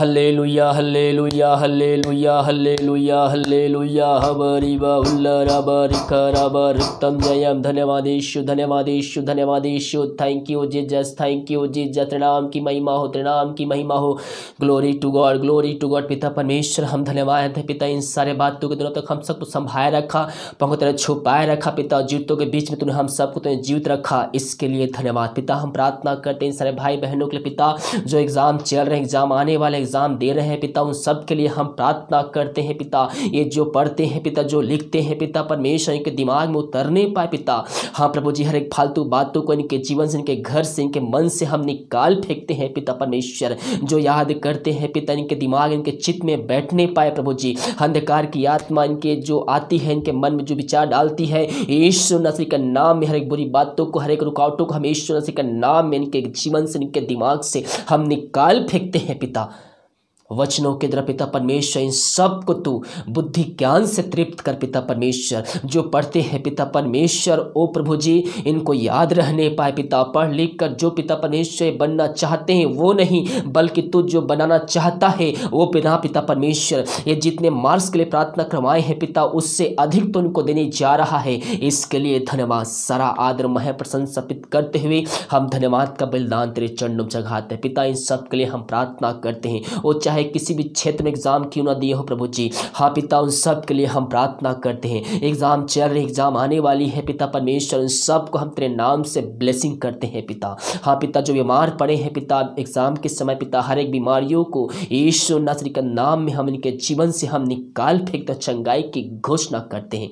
हल्ले hallelujah hallelujah hallelujah hallelujah hallelujah हबरी बहुल्ल रबर धन्यवाद ईशु धन्यवाद Ishu thank you Jesus thank you Jesus त्रिनाम की महिमा हो त्रिनाम की महिमा हो glory to God glory to God पिता परमेश्वर हम धन्यवाद थे पिता इन सारे बातों के दिनों तक हम सबको संभाए रखा बहुत तरह छुपाए रखा पिता जीवतों के बीच में तुमने हम सबको तुमने जीवित रखा इसके लिए धन्यवाद पिता हम प्रार्थना करते हैं इन सारे भाई बहनों के लिए पिता जो एग्ज़ाम चल रहे हैं एग्ज़ाम आने वाले एग्ज़ाम दे रहे हैं पिता उन सब के लिए हम प्रार्थना करते हैं पिता ये जो पढ़ते हैं पिता जो लिखते हैं पिता परमेश्वर इनके दिमाग में उतरने पाए पिता हाँ प्रभु जी हर एक फालतू बातों को इनके जीवन से इनके घर से इनके मन से हम निकाल फेंकते हैं पिता परमेश्वर जो याद करते हैं पिता इनके दिमाग इनके चित्त में बैठने पाए प्रभु जी अंधकार की आत्मा इनके जो आती है इनके मन में जो विचार डालती है ईश्वर नसी के नाम में हर एक बुरी बातों को हर एक रुकावटों को हम ईश्वर नसी के नाम में इनके जीवन से इनके दिमाग से हम निकाल फेंकते हैं पिता वचनों के द्वारा पिता परमेश्वर इन सब को तू बुद्धि ज्ञान से तृप्त कर पिता परमेश्वर जो पढ़ते हैं पिता परमेश्वर ओ प्रभु जी इनको याद रहने पाए पिता पढ़ लिख कर जो पिता परमेश्वर बनना चाहते हैं वो नहीं बल्कि तू जो बनाना चाहता है वो बिना पिता परमेश्वर ये जितने मार्क्स के लिए प्रार्थना करवाए हैं पिता उससे अधिक तो उनको देने जा रहा है इसके लिए धन्यवाद सारा आदर मह प्रशंसित करते हुए हम धन्यवाद का बलिदान तेरे चंड जगाते हैं पिता इन सब के लिए हम प्रार्थना करते हैं वो चाहे चाहे किसी भी क्षेत्र में एग्ज़ाम क्यों ना दिए हो प्रभु जी हाँ पिता उन सब के लिए हम प्रार्थना करते हैं एग्ज़ाम चल रही एग्ज़ाम आने वाली है पिता परमेश्वर उन सब को हम तेरे नाम से ब्लेसिंग करते हैं पिता हाँ पिता जो बीमार पड़े हैं पिता एग्ज़ाम के समय पिता हर एक बीमारियों को ईश्वर नसरी के नाम में हम इनके जीवन से हम निकाल फेंकता चंगाई की घोषणा करते हैं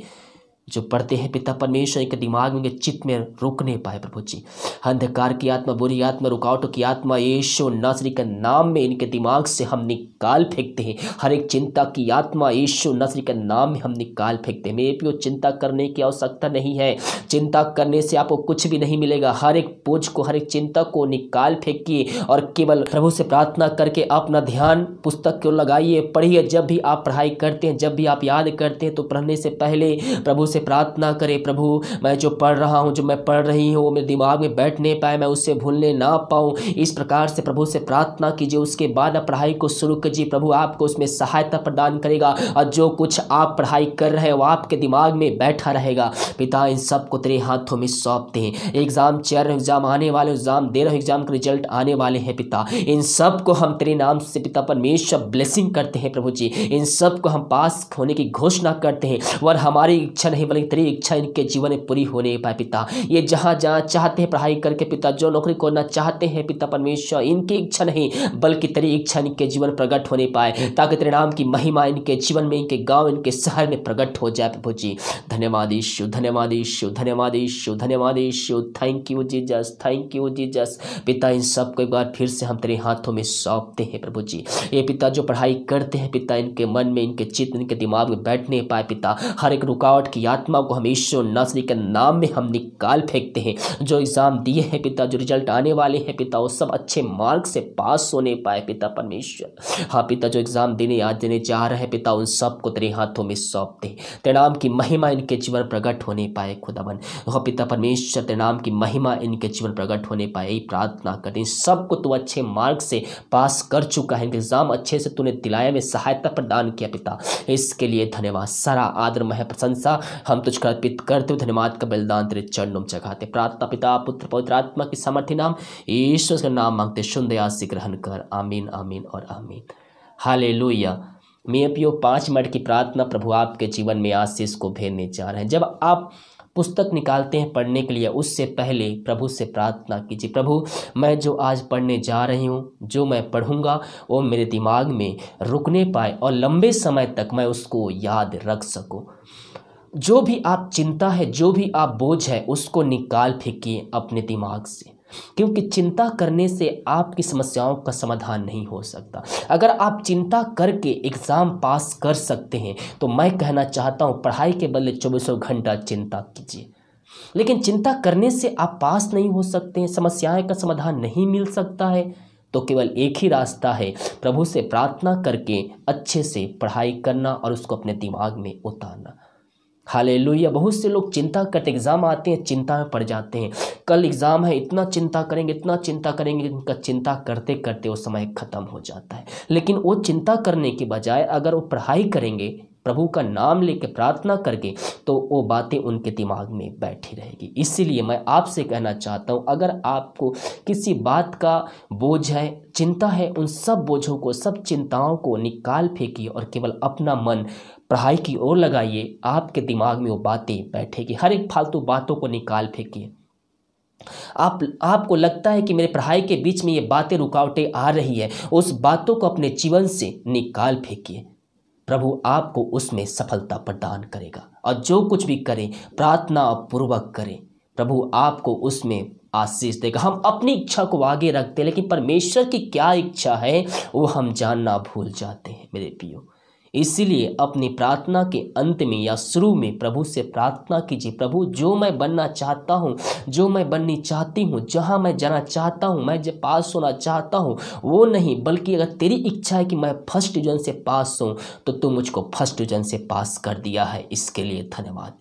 जो पढ़ते हैं पिता परमेश्वर इनके दिमाग में चित्त में रुक नहीं पाए प्रभु जी अंधकार की आत्मा बुरी आत्मा रुकावटों की आत्मा यीशु नसरी के नाम में इनके दिमाग से हम निकाल फेंकते हैं हर एक चिंता की आत्मा यीशु नसरी के नाम में हम निकाल फेंकते हैं मेरे प्यो चिंता करने की आवश्यकता नहीं है चिंता करने से आपको कुछ भी नहीं मिलेगा हर एक बोझ को हर एक चिंता को निकाल फेंकिए और केवल प्रभु से प्रार्थना करके अपना ध्यान पुस्तक को लगाइए पढ़िए जब भी आप पढ़ाई करते हैं जब भी आप याद करते हैं तो पढ़ने से पहले प्रभु से प्रार्थना करें प्रभु मैं जो पढ़ रहा हूँ जो मैं पढ़ रही हूँ वो मेरे दिमाग में बैठ नहीं पाए मैं उससे भूलने ना पाऊँ इस प्रकार से प्रभु से प्रार्थना कीजिए उसके बाद आप पढ़ाई को शुरू कीजिए प्रभु आपको उसमें सहायता प्रदान करेगा और जो कुछ आप पढ़ाई कर रहे हैं वो आपके दिमाग में बैठा रहेगा पिता इन सबको तेरे हाथों में सौंपते हैं एग्ज़ाम चेयर एग्ज़ाम आने वाले एग्ज़ाम दे रहे एग्ज़ाम के रिजल्ट आने वाले हैं पिता इन सब को हम तेरे नाम से पिता परमेश्वर ब्लेसिंग करते हैं प्रभु जी इन सब को हम पास होने की घोषणा करते हैं और हमारी इच्छा नहीं नहीं बल्कि तेरी इच्छा इनके जीवन में पूरी हो नहीं पाए पिता ये जहाँ जहाँ चाहते हैं पढ़ाई करके पिता जो नौकरी करना चाहते हैं पिता परमेश्वर इनकी इच्छा नहीं बल्कि तेरी इच्छा इनके जीवन प्रकट होने पाए ताकि तेरे नाम की महिमा इनके जीवन में इनके गाँव इनके शहर में प्रकट हो जाए प्रभु जी धन्यवाद ईश्व धन्यवाद ईश्व धन्यवाद ईश्व धन्यवाद ईश्व थैंक यू जी जस थैंक यू जी जस पिता इन सबको एक बार फिर से हम तेरे हाथों में सौंपते हैं प्रभु जी ये पिता जो पढ़ाई करते हैं पिता इनके मन में इनके चित्त इनके दिमाग में बैठने पाए पिता हर एक रुकावट की याद आत्मा को हमेशा नासरी के नाम में हम निकाल फेंकते हैं जो एग्ज़ाम दिए हैं पिता जो रिजल्ट आने वाले हैं पिता वो सब अच्छे मार्क से पास होने पाए पिता परमेश्वर हाँ पिता जो एग्ज़ाम देने याद देने जा रहे हैं पिता उन सब को तेरे हाथों में सौंपते हैं तेनाम की महिमा इनके जीवन प्रकट होने पाए खुदाबन वह हाँ पिता परमेश्वर तेनाम की महिमा इनके जीवन प्रकट होने पाए यही प्रार्थना करते इन सबको तू अच्छे मार्ग से पास कर चुका है एग्ज़ाम अच्छे से तूने दिलाया में सहायता प्रदान किया पिता इसके लिए धन्यवाद सारा आदर मह प्रशंसा हम तुझको अर्पित करते हुए धन्यवाद का बलिदान तेरे चरणों में चढ़ाते प्रार्थना पिता पुत्र पवित्र आत्मा की सामर्थ्य नाम ईश्वर का नाम मांगते शुद्ध दया से ग्रहण कर आमीन आमीन और आमीन हाले मैं मे पियो पाँच मिनट की प्रार्थना प्रभु आपके जीवन में आशीष को भेजने जा रहे हैं जब आप पुस्तक निकालते हैं पढ़ने के लिए उससे पहले प्रभु से प्रार्थना कीजिए प्रभु मैं जो आज पढ़ने जा रही हूँ जो मैं पढ़ूँगा वो मेरे दिमाग में रुकने पाए और लंबे समय तक मैं उसको याद रख सकूँ जो भी आप चिंता है जो भी आप बोझ है उसको निकाल फेंकिए अपने दिमाग से क्योंकि चिंता करने से आपकी समस्याओं का समाधान नहीं हो सकता अगर आप चिंता करके एग्ज़ाम पास कर सकते हैं तो मैं कहना चाहता हूँ पढ़ाई के बदले चौबीसों घंटा चिंता कीजिए लेकिन चिंता करने से आप पास नहीं हो सकते हैं समस्याएं का समाधान नहीं मिल सकता है तो केवल एक ही रास्ता है प्रभु से प्रार्थना करके अच्छे से पढ़ाई करना और उसको अपने दिमाग में उतारना हाले लोहिया बहुत से लोग चिंता करते एग्ज़ाम आते हैं चिंता में पड़ जाते हैं कल एग्ज़ाम है इतना चिंता करेंगे इतना चिंता करेंगे इनका चिंता करते करते वो समय ख़त्म हो जाता है लेकिन वो चिंता करने के बजाय अगर वो पढ़ाई करेंगे प्रभु का नाम लेके प्रार्थना करके तो वो बातें उनके दिमाग में बैठी रहेगी इसीलिए मैं आपसे कहना चाहता हूँ अगर आपको किसी बात का बोझ है चिंता है उन सब बोझों को सब चिंताओं को निकाल फेंकिए और केवल अपना मन पढ़ाई की ओर लगाइए आपके दिमाग में वो बातें बैठेगी हर एक फालतू बातों को निकाल फेंकिए आप आपको लगता है कि मेरे पढ़ाई के बीच में ये बातें रुकावटें आ रही है उस बातों को अपने जीवन से निकाल फेंकिए प्रभु आपको उसमें सफलता प्रदान करेगा और जो कुछ भी करें प्रार्थना पूर्वक करें प्रभु आपको उसमें आशीष देगा हम अपनी इच्छा को आगे रखते हैं लेकिन परमेश्वर की क्या इच्छा है वो हम जानना भूल जाते हैं मेरे पियो इसलिए अपनी प्रार्थना के अंत में या शुरू में प्रभु से प्रार्थना कीजिए प्रभु जो मैं बनना चाहता हूँ जो मैं बननी चाहती हूँ जहाँ मैं जाना चाहता हूँ मैं जो पास होना चाहता हूँ वो नहीं बल्कि अगर तेरी इच्छा है कि मैं फर्स्ट डिवीजन से पास हूँ तो तू मुझको फर्स्ट डिवीजन से पास कर दिया है इसके लिए धन्यवाद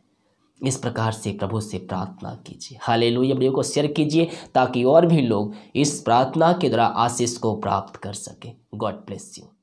इस प्रकार से प्रभु से प्रार्थना कीजिए हाले वीडियो को शेयर कीजिए ताकि और भी लोग इस प्रार्थना के द्वारा आशीष को प्राप्त कर सकें गॉड ब्लेस यू